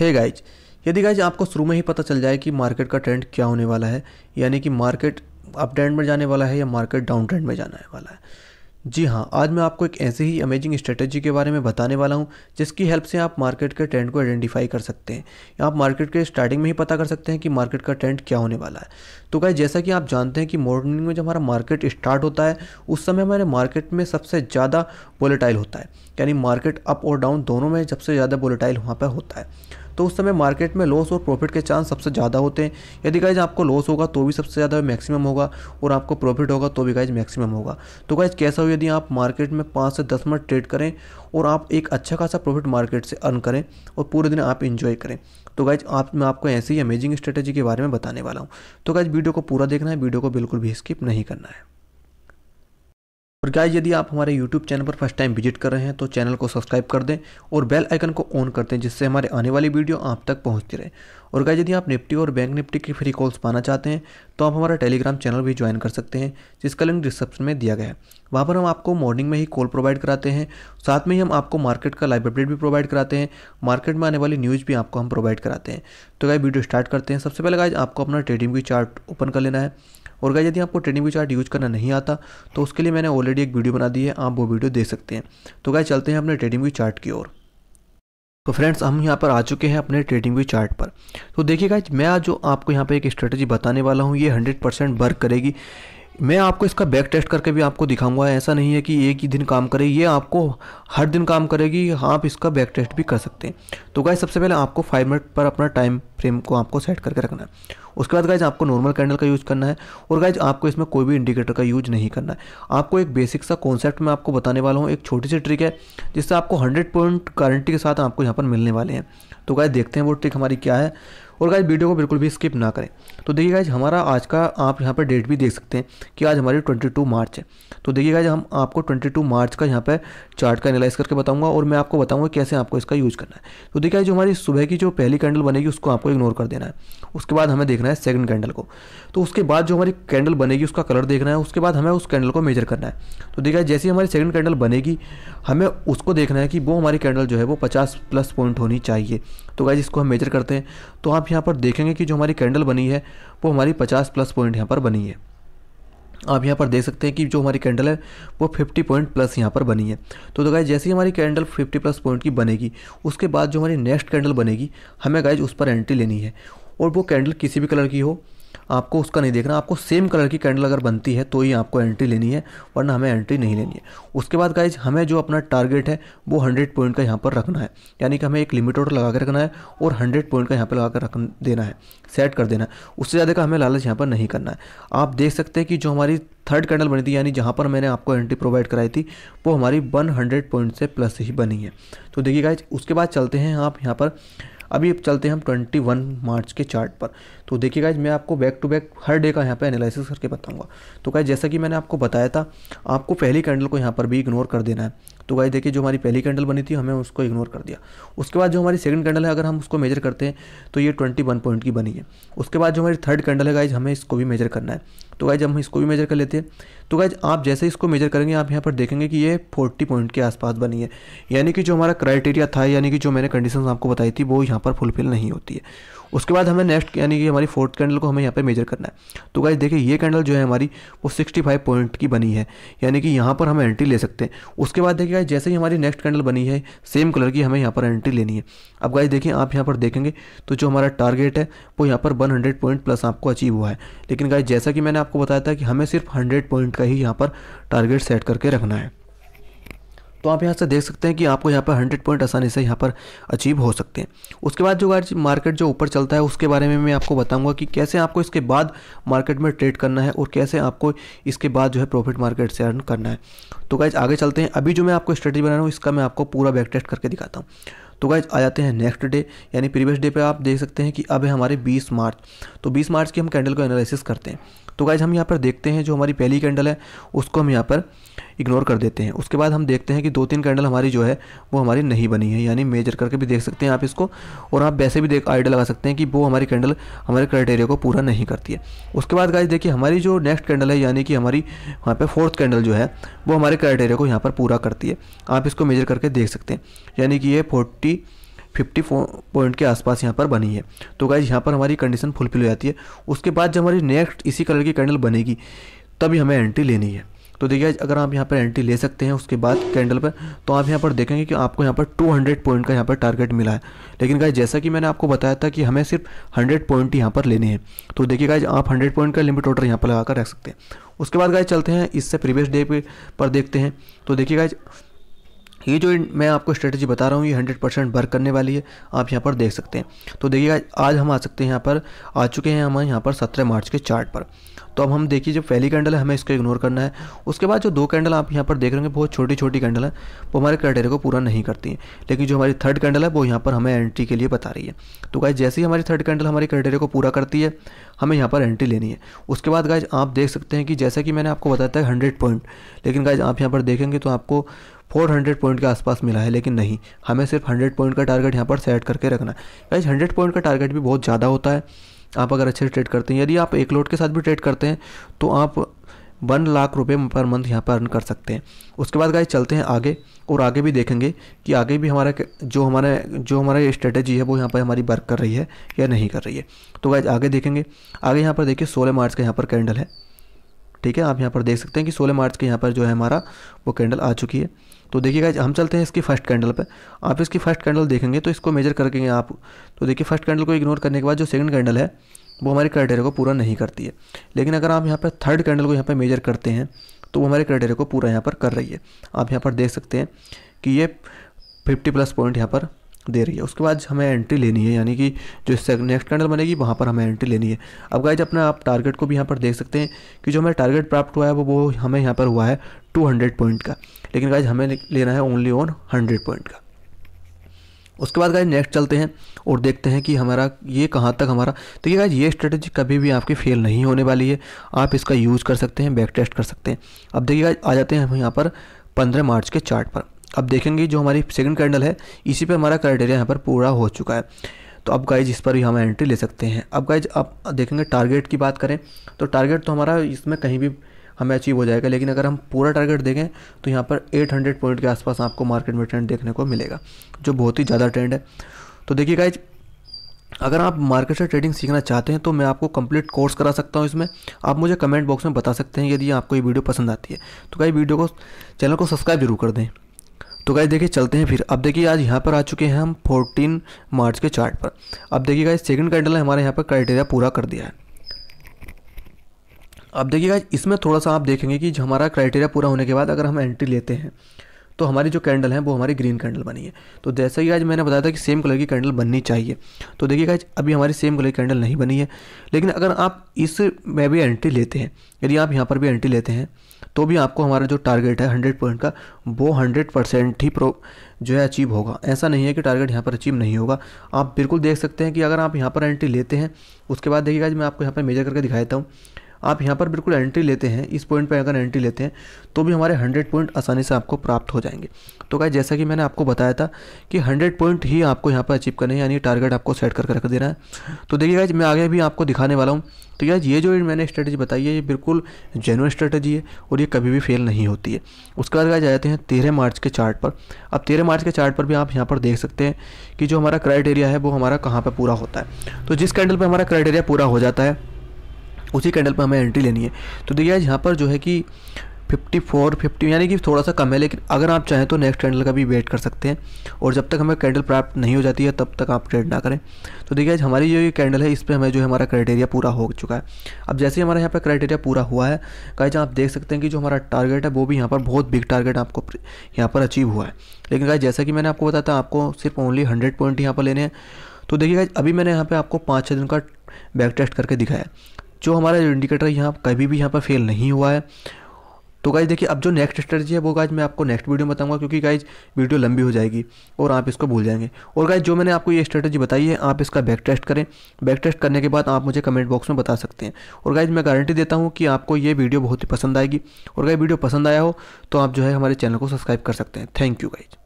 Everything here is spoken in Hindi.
है गाइज यदि गाइज आपको शुरू में ही पता चल जाए कि मार्केट का ट्रेंड क्या होने वाला है यानी कि मार्केट अप ट्रेंड में जाने वाला है या मार्केट डाउन ट्रेंड में जाने वाला है जी हाँ आज मैं आपको एक ऐसी ही अमेजिंग स्ट्रेटजी के बारे में बताने वाला हूँ जिसकी हेल्प से आप मार्केट के ट्रेंड को आइडेंटिफाई कर सकते हैं आप मार्केट के स्टार्टिंग में ही पता कर सकते हैं कि मार्केट का ट्रेंड क्या होने वाला है तो क्या जैसा कि आप जानते हैं कि मॉर्निंग में जब हमारा मार्केट स्टार्ट होता है उस समय हमारे मार्केट में सबसे ज़्यादा वोलेटाइल होता है यानी मार्केट अप और डाउन दोनों में सबसे ज़्यादा वोलेटाइल वहाँ पर होता है तो उस समय मार्केट में लॉस और प्रॉफिट के चांस सबसे ज़्यादा होते हैं यदि गाइज आपको लॉस होगा तो भी सबसे ज़्यादा मैक्सिमम होगा और आपको प्रॉफिट होगा तो भी गाइज मैक्सिमम होगा तो गाइज कैसा हो यदि आप मार्केट में पाँच से दस मिनट ट्रेड करें और आप एक अच्छा खासा प्रॉफिट मार्केट से अर्न करें और पूरे दिन आप इन्जॉय करें तो गाइज आप मैं आपको ऐसी ही अमेजिंग स्ट्रेटेजी के बारे में बताने वाला हूँ तो गाइज वीडियो को पूरा देखना है वीडियो को बिल्कुल भी स्किप नहीं करना है और गाइज यदि आप हमारे यूट्यूब चैनल पर फर्स्ट टाइम विजिट कर रहे हैं तो चैनल को सब्सक्राइब कर दें और बेल आइकन को ऑन कर दें जिससे हमारे आने वाली वीडियो आप तक पहुँचती रहे और गाइज यदि आप निफ्टी और बैंक निफ्टी की फ्री कॉल्स पाना चाहते हैं तो आप हमारा टेलीग्राम चैनल भी ज्वाइन कर सकते हैं जिसका लिंक डिस्क्रिप्शन में दिया गया है वहाँ पर हम आपको मॉर्निंग में ही कॉल प्रोवाइड कराते हैं साथ में ही हम आपको मार्केट का लाइव अपडेट भी प्रोवाइड कराते हैं मार्केट में आने वाली न्यूज़ भी आपको हम प्रोवाइड कराते हैं तो गाइज वीडियो स्टार्ट करते हैं सबसे पहले गाइज आपको अपना ट्रेडिंग की चार्ट ओपन कर लेना है और गाइज यदि आपको ट्रेडिंग चार्ट यूज़ करना नहीं आता तो उसके लिए मैंने ऑलरेडी एक वीडियो बना दी है आप वो वीडियो देख सकते हैं तो गाइज चलते हैं अपने ट्रेडिंग व्यू चार्ट की ओर तो फ्रेंड्स हम यहाँ पर आ चुके हैं अपने ट्रेडिंग व्यू चार्ट पर तो देखिए गाइज मैं आज जो आपको यहाँ पर एक स्ट्रेटजी बताने वाला हूँ ये 100 परसेंट वर्क करेगी मैं आपको इसका बैक टेस्ट करके भी आपको दिखाऊंगा ऐसा नहीं है कि एक ही दिन काम करे ये आपको हर दिन काम करेगी आप इसका बैक टेस्ट भी कर सकते हैं तो गाइज सबसे पहले आपको फाइव मिनट पर अपना टाइम फ्रेम को आपको सेट करके रखना है उसके बाद गाइज आपको नॉर्मल कैंडल का यूज़ करना है और गाइज आपको इसमें कोई भी इंडिकेटर का यूज नहीं करना है आपको एक बेसिक सा कॉन्सेप्ट मैं आपको बताने वाला हूँ एक छोटी सी ट्रिक है जिससे आपको हंड्रेड पॉइंट गारंटी के साथ आपको यहाँ पर मिलने वाले हैं तो गाइज देखते हैं वो ट्रिक हमारी क्या है और गाइज वीडियो को बिल्कुल भी स्किप ना करें तो देखिए गाइज हमारा आज का आप यहाँ पर डेट भी देख सकते हैं कि आज हमारी 22 मार्च है तो देखिए गाइज हम आपको 22 मार्च का यहाँ पर चार्ट का एनालाइज करके बताऊँगा और मैं आपको बताऊँगा कैसे आपको इसका यूज़ करना है तो देखिए जो हमारी सुबह की जो पहली कैंडल बनेगी उसको आपको इग्नोर कर देना है उसके बाद हमें देखना है सेकंड कैंडल को तो उसके बाद जो हमारी कैंडल बनेगी उसका कलर देखना है उसके बाद हमें उस कैंडल को मेजर करना है तो देखिए जैसे हमारी सेकंड कैंडल बनेगी हमें उसको देखना है कि वो हमारी कैंडल जो है वो पचास प्लस पॉइंट होनी चाहिए तो गाइज इसको हम मेजर करते हैं तो आप आप यहाँ पर देखेंगे कि जो हमारी कैंडल बनी है वो हमारी पचास प्लस पॉइंट यहाँ पर बनी है आप यहाँ पर देख सकते हैं कि जो हमारी कैंडल है वो 50 पॉइंट प्लस यहाँ पर बनी है तो, तो गाइज जैसे ही हमारी कैंडल 50 प्लस पॉइंट की बनेगी उसके बाद जो हमारी नेक्स्ट कैंडल बनेगी हमें गाइज उस पर एंट्री लेनी है और वो कैंडल किसी भी कलर की हो आपको उसका नहीं देखना आपको सेम कलर की कैंडल अगर बनती है तो ही आपको एंट्री लेनी है वरना हमें एंट्री नहीं लेनी है उसके बाद गाइज हमें जो अपना टारगेट है वो हंड्रेड पॉइंट का यहाँ पर रखना है यानी कि हमें एक लिमिटेड लगा कर रखना है और हंड्रेड पॉइंट का यहाँ पर लगा कर रख देना है सेट कर देना है उससे ज़्यादा का हमें लालच यहाँ पर नहीं करना है आप देख सकते हैं कि जो हमारी थर्ड कैंडल बनी थी यानी जहाँ पर मैंने आपको एंट्री प्रोवाइड कराई थी वो हमारी वन पॉइंट से प्लस ही बनी है तो देखिए गाइज उसके बाद चलते हैं आप यहाँ पर अभी चलते हैं हम ट्वेंटी वन मार्च के चार्ट पर तो देखिए गाइज मैं आपको बैक टू बैक हर डे का यहाँ पे एनालिसिस करके बताऊँगा तो गाइज जैसा कि मैंने आपको बताया था आपको पहली कैंडल को यहाँ पर भी इग्नोर कर देना है तो गाइस देखिए जो हमारी पहली कैंडल बनी थी हमें उसको इग्नोर कर दिया उसके बाद जो हमारी सेकंड कैंडल है अगर हम उसको मेजर करते हैं तो ये ट्वेंटी वन पॉइंट की बनी है उसके बाद जो हमारी थर्ड कैंडल है गाइज हमें इसको भी मेजर करना है तो गाइज हम इसको भी मेजर कर लेते हैं तो गाइज आप जैसे इसको मेजर करेंगे आप यहाँ पर देखेंगे कि ये फोर्टी पॉइंट के आसपास बनी है यानी कि जो हमारा क्राइटेरिया था यानी कि जो मैंने कंडीशन आपको बताई थी वो यहाँ पर फुलफिल नहीं होती है उसके बाद हमें नेक्स्ट यानी कि हमारी फोर्थ कैंडल को हमें यहाँ पर मेजर करना है तो गाइज देखिए ये कैंडल जो है हमारी वो सिक्सटी फाइव पॉइंट की बनी है यानी कि यहाँ पर हम एंट्री ले सकते हैं उसके बाद देखिए गाइज जैसे ही हमारी नेक्स्ट कैंडल बनी है सेम कलर की हमें यहाँ पर एंट्री लेनी है अब गाइज देखिए आप यहाँ पर देखेंगे तो जो हमारा टारगेट है वो यहाँ पर वन हंड्रेड पॉइंट प्लस आपको अचीव हुआ है लेकिन गाइज जैसा कि मैंने आपको बताया था कि हमें सिर्फ हंड्रेड पॉइंट का ही यहाँ पर टारगेट सेट करके रखना है तो आप यहाँ से देख सकते हैं कि आपको यहाँ पर हंड्रेड पॉइंट आसानी से यहाँ पर अचीव हो सकते हैं उसके बाद जो आज मार्केट जो ऊपर चलता है उसके बारे में मैं आपको बताऊँगा कि कैसे आपको इसके बाद मार्केट में ट्रेड करना है और कैसे आपको इसके बाद जो है प्रॉफिट मार्केट से अर्न करना है तो गाइज आगे चलते हैं अभी जो मैं आपको स्ट्रेटी बना रहा हूँ इसका मैं आपको पूरा बैक टेस्ट करके दिखाता हूँ तो गाइज आ जाते हैं नेक्स्ट डे यानी प्रीवियस डे पे आप देख सकते हैं कि अब है हमारे 20 मार्च तो 20 मार्च की हम कैंडल को एनालिसिस करते हैं तो गाइज हम यहाँ पर देखते हैं जो हमारी पहली कैंडल है उसको हम यहाँ पर इग्नोर कर देते हैं उसके बाद हम देखते हैं कि दो तीन कैंडल हमारी जो है वो हमारी नहीं बनी है यानी मेजर करके भी देख सकते हैं आप इसको और आप वैसे भी देख आइडिया लगा सकते हैं कि वो हमारी कैंडल हमारे क्राइटेरिया को पूरा नहीं करती है उसके बाद गाइज देखिए हमारी जो नेक्स्ट कैंडल है यानी कि हमारी वहाँ पर फोर्थ कैंडल जो है वो हमारे क्राइटेरिया को यहाँ पर पूरा करती है आप इसको मेजर करके देख सकते हैं यानी कि ये फोर्टी फिफ्टी पॉइंट के आसपास यहाँ पर बनी है तो गाइज यहाँ पर हमारी कंडीशन फुलफिल हो जाती है उसके बाद जब हमारी नेक्स्ट इसी कलर की कैंडल बनेगी तभी हमें एंट्री लेनी है तो देखिए अगर आप यहाँ पर एंट्री ले सकते हैं उसके बाद कैंडल पर तो आप यहाँ पर देखेंगे कि आपको यहाँ पर 200 पॉइंट का यहाँ पर टारगेट मिला है लेकिन गाय जैसा कि मैंने आपको बताया था कि हमें सिर्फ 100 पॉइंट यहाँ पर लेने हैं तो देखिए गाय आप 100 पॉइंट का लिमिट ऑर्डर यहाँ पर लगा कर रख सकते हैं उसके बाद गाय चलते हैं इससे प्रीवियस डे पर देखते हैं तो देखिए गाय ये जो मैं आपको स्ट्रेटजी बता रहा हूँ ये हंड्रेड परसेंट वर्क करने वाली है आप यहाँ पर देख सकते हैं तो देखिए आज हम आ सकते हैं यहाँ पर आ चुके हैं हम यहाँ पर सत्रह मार्च के चार्ट पर तो अब हम देखिए जो पहली कैंडल है हमें इसको इग्नोर करना है उसके बाद जो दो कैंडल आप यहाँ पर देख रहे होंगे बहुत छोटी छोटी कैंडल है वो हमारे क्राइटेरिया को पूरा नहीं करती है लेकिन जो हमारी थर्ड कैंडल है वो यहाँ पर हमें एंट्री के लिए बता रही है तो गाय जैसे ही हमारी थर्ड कैंडल हमारे क्राइटेरिया को पूरा करती है हमें यहाँ पर एंट्री लेनी है उसके बाद गाइज आप देख सकते हैं कि जैसा कि मैंने आपको बताया था हंड्रेड पॉइंट लेकिन गाय आप यहाँ पर देखेंगे तो आपको 400 पॉइंट के आसपास मिला है लेकिन नहीं हमें सिर्फ 100 पॉइंट का टारगेट यहाँ पर सेट करके रखना है गाइज 100 पॉइंट का टारगेट भी बहुत ज़्यादा होता है आप अगर अच्छे से ट्रेड करते हैं यदि आप एक लोट के साथ भी ट्रेड करते हैं तो आप वन लाख रुपये पर मंथ यहाँ पर अर्न कर सकते हैं उसके बाद गाइज चलते हैं आगे और आगे भी देखेंगे कि आगे भी हमारा जो हमारा जो हमारा ये स्ट्रेटेजी है वो यहाँ पर हमारी वर्क कर रही है या नहीं कर रही है तो गाइज आगे देखेंगे आगे यहाँ पर देखिए सोलह मार्च का यहाँ पर कैंडल है ठीक है आप यहाँ पर देख सकते हैं कि सोलह मार्च के यहाँ पर जो है हमारा वो कैंडल आ चुकी है तो देखिएगा हम चलते हैं इसकी फर्स्ट कैंडल पे आप इसकी फर्स्ट कैंडल देखेंगे तो इसको मेजर करके आप तो देखिए फर्स्ट कैंडल को इग्नोर करने के बाद जो सेकंड कैंडल है वो हमारे क्राइटेरिया को पूरा नहीं करती है लेकिन अगर आप यहाँ पर थर्ड कैंडल को यहाँ पर मेजर करते हैं तो वो हमारे क्राइटेरिया को पूरा यहाँ पर कर रही है आप यहाँ पर देख सकते हैं कि ये फिफ्टी प्लस पॉइंट यहाँ पर दे रही है उसके बाद हमें एंट्री लेनी है यानी कि जो नेक्स्ट कैंडल बनेगी वहाँ पर हमें एंट्री लेनी है अब गाइज अपना आप टारगेट को भी यहाँ पर देख सकते हैं कि जो हमें टारगेट प्राप्त हुआ है वो वो हमें यहाँ पर हुआ है 200 पॉइंट का लेकिन गाइज हमें लेना है ओनली ऑन हंड्रेड पॉइंट का उसके बाद गाइज नेक्स्ट चलते हैं और देखते हैं कि हमारा ये कहाँ तक हमारा तो ये गाइज ये स्ट्रेटेजी कभी भी आपकी फेल नहीं होने वाली है आप इसका यूज़ कर सकते हैं बैक टेस्ट कर सकते हैं अब देखिए गाइज आ जाते हैं हम यहाँ पर पंद्रह मार्च के चार्ट पर अब देखेंगे जो हमारी सेकंड कैंडल है इसी पे हमारा क्राइटेरिया यहाँ पर पूरा हो चुका है तो अब गाइज इस पर भी हम एंट्री ले सकते हैं अब गाइज आप देखेंगे टारगेट की बात करें तो टारगेट तो हमारा इसमें कहीं भी हमें अचीव हो जाएगा लेकिन अगर हम पूरा टारगेट देखें तो यहाँ पर 800 पॉइंट के आसपास आपको मार्केट में ट्रेंड देखने को मिलेगा जो बहुत ही ज़्यादा ट्रेंड है तो देखिए गाइज अगर आप मार्केट से ट्रेडिंग सीखना चाहते हैं तो मैं आपको कंप्लीट कोर्स करा सकता हूं इसमें आप मुझे कमेंट बॉक्स में बता सकते हैं यदि आपको ये वीडियो पसंद आती है तो गाइज वीडियो को चैनल को सब्सक्राइब जरूर कर दें तो गाइज देखिए चलते हैं फिर अब देखिए आज यहाँ पर आ चुके हैं हम 14 मार्च के चार्ट पर अब देखिए गाइज सेकंड कैंडल ने हमारे यहाँ पर क्राइटेरिया पूरा कर दिया है अब देखिए गाइज इसमें थोड़ा सा आप देखेंगे कि हमारा क्राइटेरिया पूरा होने के बाद अगर हम एंट्री लेते हैं तो हमारी जो कैंडल है वो हमारी ग्रीन कैंडल बनी है तो जैसा कि आज मैंने बताया था कि सेम कलर की कैंडल बननी चाहिए तो देखिए आज अभी हमारी सेम कलर की कैंडल नहीं बनी है लेकिन अगर आप इस में भी एंट्री लेते हैं यदि आप यहाँ पर भी एंट्री लेते हैं तो भी आपको हमारा जो टारगेट है हंड्रेड पॉइंट का वो हंड्रेड परसेंट ही प्रो जो है अचीव होगा ऐसा नहीं है कि टारगेट यहाँ पर अचीव नहीं होगा आप बिल्कुल देख सकते हैं कि अगर आप यहाँ पर एंट्री लेते हैं उसके बाद देखिएगा मैं आपको यहाँ पर मेजर करके दिखाता हूँ आप यहाँ पर बिल्कुल एंट्री लेते हैं इस पॉइंट पर अगर एंट्री लेते हैं तो भी हमारे हंड्रेड पॉइंट आसानी से आपको प्राप्त हो जाएंगे तो क्या जैसा कि मैंने आपको बताया था कि हंड्रेड पॉइंट ही आपको यहाँ पर अचीव करने यानी टारगेट आपको सेट करके रख देना है तो देखिए गाइज मैं आगे भी आपको दिखाने वाला हूँ तो यार ये जो मैंने स्ट्रेटजी बताई है ये बिल्कुल जेनुअन स्ट्रेटजी है और ये कभी भी फेल नहीं होती है उसके बाद आ जाते हैं तेरह मार्च के चार्ट पर अब तेरह मार्च के चार्ट पर भी आप यहाँ पर देख सकते हैं कि जो हमारा क्राइटेरिया है वो हमारा कहाँ पर पूरा होता है तो जिस कैंडल पर हमारा क्राइटेरिया पूरा हो जाता है उसी कैंडल पर हमें एंट्री लेनी है तो देखिए आज यहाँ पर जो है कि फिफ्टी फोर फिफ्टी यानी कि थोड़ा सा कम है लेकिन अगर आप चाहें तो नेक्स्ट कैंडल का भी वेट कर सकते हैं और जब तक हमें कैंडल प्राप्त नहीं हो जाती है तब तक आप ट्रेड ना करें तो देखिए आज हमारी जो ये कैंडल है इस पर हमें जो है हमारा क्राइटेरिया पूरा हो चुका है अब जैसे ही हमारे यहाँ पर क्राइटेरिया पूरा हुआ है गाइज आप देख सकते हैं कि जो हमारा टारगेट है वो भी यहाँ पर बहुत बिग टारगेट आपको यहाँ पर अचीव हुआ है लेकिन कहा जैसा कि मैंने आपको बताया था आपको सिर्फ ओनली हंड्रेड पॉइंट यहाँ पर लेने हैं तो देखिए अभी मैंने यहाँ पर आपको पाँच छः दिन का बैक टेस्ट करके दिखाया जो हमारा इंडिकेटर यहाँ कभी भी यहाँ पर फेल नहीं हुआ है तो गाइज देखिए अब जो नेक्स्ट स्ट्रेटजी है वो गाइज मैं आपको नेक्स्ट वीडियो में बताऊंगा क्योंकि गाइज वीडियो लंबी हो जाएगी और आप इसको भूल जाएंगे और गाइज जो मैंने आपको ये स्ट्रेटजी बताई है आप इसका बैक टेस्ट करें बैक टेस्ट करने के बाद आप मुझे कमेंट बॉक्स में बता सकते हैं और गाइज मैं गारंटी देता हूँ कि आपको ये वीडियो बहुत ही पसंद आएगी और गाइज वीडियो पसंद आया हो तो आप जो है हमारे चैनल को सब्सक्राइब कर सकते हैं थैंक यू गाइज